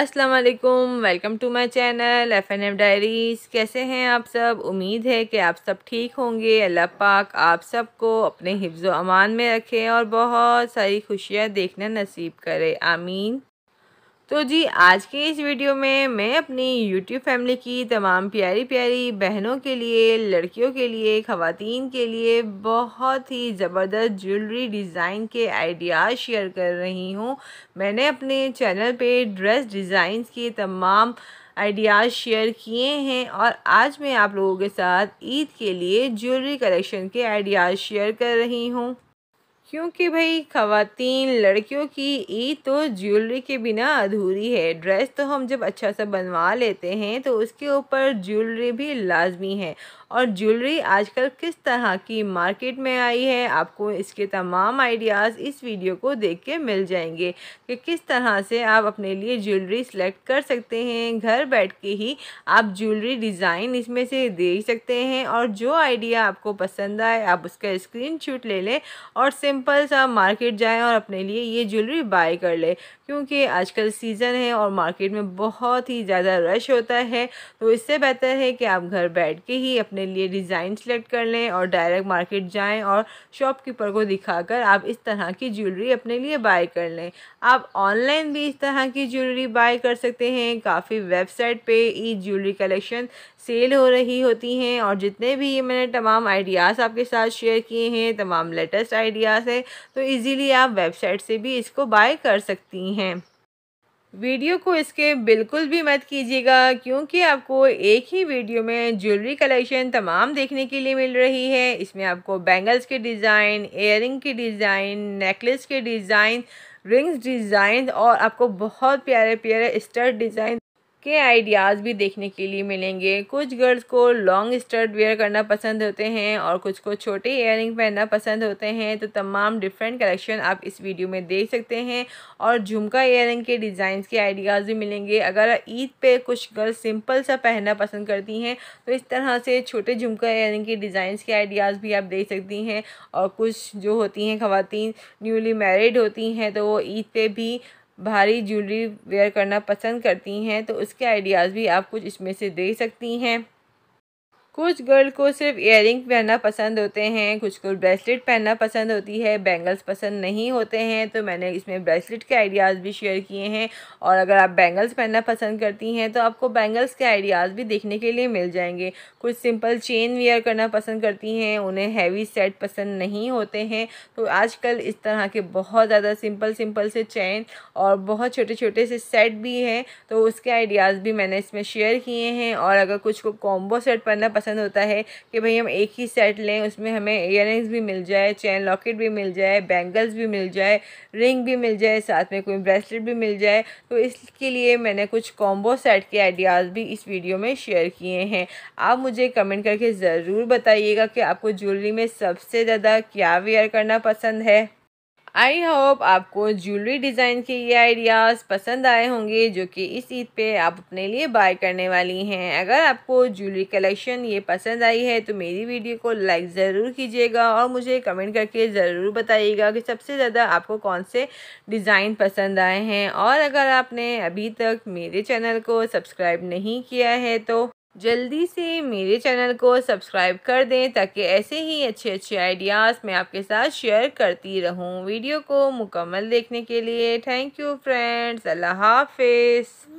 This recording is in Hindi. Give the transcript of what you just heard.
अस्सलाम वालेकुम welcome to my channel F N F diaries कैसे हैं आप सब उम्मीद है कि आप सब ठीक होंगे अल्लाह पाक आप सबको अपने हिफ्ज़ अमान में रखें और बहुत सारी खुशियाँ देखना नसीब करे आमीन तो जी आज के इस वीडियो में मैं अपनी YouTube फैमिली की तमाम प्यारी प्यारी बहनों के लिए लड़कियों के लिए ख़वान के लिए बहुत ही ज़बरदस्त ज्वेलरी डिज़ाइन के आइडियाज़ शेयर कर रही हूँ मैंने अपने चैनल पे ड्रेस डिज़ाइन के तमाम आइडियाज़ शेयर किए हैं और आज मैं आप लोगों के साथ ईद के लिए ज्वेलरी कलेक्शन के आइडियाज़ शेयर कर रही हूँ क्योंकि भाई खातन लड़कियों की ईद तो ज्वेलरी के बिना अधूरी है ड्रेस तो हम जब अच्छा सा बनवा लेते हैं तो उसके ऊपर ज्वेलरी भी लाजमी है और ज्वेलरी आजकल किस तरह की मार्केट में आई है आपको इसके तमाम आइडियाज़ इस वीडियो को देख के मिल जाएंगे कि किस तरह से आप अपने लिए ज्वेलरी सेलेक्ट कर सकते हैं घर बैठ के ही आप ज्वेलरी डिज़ाइन इसमें से देख सकते हैं और जो आइडिया आपको पसंद आए आप उसका स्क्रीन ले लें और सिम सिंपल सा मार्केट जाएं और अपने लिए ये ज्वेलरी बाय कर लें क्योंकि आजकल सीज़न है और मार्केट में बहुत ही ज़्यादा रश होता है तो इससे बेहतर है कि आप घर बैठ के ही अपने लिए डिज़ाइन सेलेक्ट कर लें और डायरेक्ट मार्केट जाएं और शॉपकीपर को दिखाकर आप इस तरह की ज्वेलरी अपने लिए बाय कर लें आप ऑनलाइन भी इस तरह की ज्वेलरी बाय कर सकते हैं काफ़ी वेबसाइट पर ई ज्वेलरी कलेक्शन सेल हो रही होती हैं और जितने भी ये मैंने तमाम आइडियाज़ आपके साथ शेयर किए हैं तमाम लेटेस्ट आइडियाज़ पास है तो इजीली आप वेबसाइट से भी इसको बाय कर सकती हैं वीडियो को इसके बिल्कुल भी मत कीजिएगा क्योंकि आपको एक ही वीडियो में ज्वेलरी कलेक्शन तमाम देखने के लिए मिल रही है इसमें आपको बैंगल्स के डिज़ाइन एयरिंग के डिज़ाइन नेकलेस के डिज़ाइन रिंग्स डिज़ाइन और आपको बहुत प्यारे प्यारे स्टर डिज़ाइन के आइडियाज़ भी देखने के लिए मिलेंगे कुछ गर्ल्स को लॉन्ग स्टर्ट वेयर करना पसंद होते हैं और कुछ को छोटे इयर पहनना पसंद होते हैं तो तमाम डिफरेंट कलेक्शन आप इस वीडियो में देख सकते हैं और झुमका इयर के डिज़ाइन के आइडियाज़ भी मिलेंगे अगर ईद पे कुछ गर्ल्स सिंपल सा पहनना पसंद करती हैं तो इस तरह से छोटे झुमका इयर के डिज़ाइन के आइडियाज़ भी आप देख सकती हैं और कुछ जो होती हैं खातन न्यूली मैरिड होती हैं तो वो ईद पर भी भारी ज्वेलरी वेयर करना पसंद करती हैं तो उसके आइडियाज़ भी आप कुछ इसमें से दे सकती हैं कुछ गर्ल को सिर्फ इयर पहनना पसंद होते हैं कुछ को ब्रेसलेट पहनना पसंद होती है बैंगल्स पसंद नहीं होते हैं तो मैंने इसमें ब्रेसलेट के आइडियाज़ भी शेयर किए हैं और अगर आप बैंगल्स पहनना पसंद करती हैं तो आपको बैंगल्स के आइडियाज़ भी देखने के लिए मिल जाएंगे कुछ सिंपल चेन वेयर करना पसंद करती हैं उन्हें हैवी सेट पसंद नहीं होते हैं तो आजकल इस तरह के बहुत ज़्यादा सिंपल सिंपल से चैन और बहुत छोटे छोटे से सेट भी हैं तो उसके आइडियाज़ भी मैंने इसमें शेयर किए हैं और अगर कुछ को कॉम्बो सेट पहनना पसंद होता है कि भाई हम एक ही सेट लें उसमें हमें ईयर भी मिल जाए चैन लॉकेट भी मिल जाए बैंगल्स भी मिल जाए रिंग भी मिल जाए साथ में कोई ब्रेसलेट भी मिल जाए तो इसके लिए मैंने कुछ कॉम्बो सेट के आइडियाज़ भी इस वीडियो में शेयर किए हैं आप मुझे कमेंट करके ज़रूर बताइएगा कि आपको ज्वेलरी में सबसे ज़्यादा क्या वेयर करना पसंद है आई होप आपको ज्वेलरी डिज़ाइन के ये आइडियाज़ पसंद आए होंगे जो कि इस ईद पे आप अपने लिए बाय करने वाली हैं अगर आपको ज्वेलरी कलेक्शन ये पसंद आई है तो मेरी वीडियो को लाइक ज़रूर कीजिएगा और मुझे कमेंट करके ज़रूर बताइएगा कि सबसे ज़्यादा आपको कौन से डिज़ाइन पसंद आए हैं और अगर आपने अभी तक मेरे चैनल को सब्सक्राइब नहीं किया है तो जल्दी से मेरे चैनल को सब्सक्राइब कर दें ताकि ऐसे ही अच्छे अच्छे आइडियाज़ मैं आपके साथ शेयर करती रहूं। वीडियो को मुकम्मल देखने के लिए थैंक यू फ्रेंड्स अल्लाह हाफिज़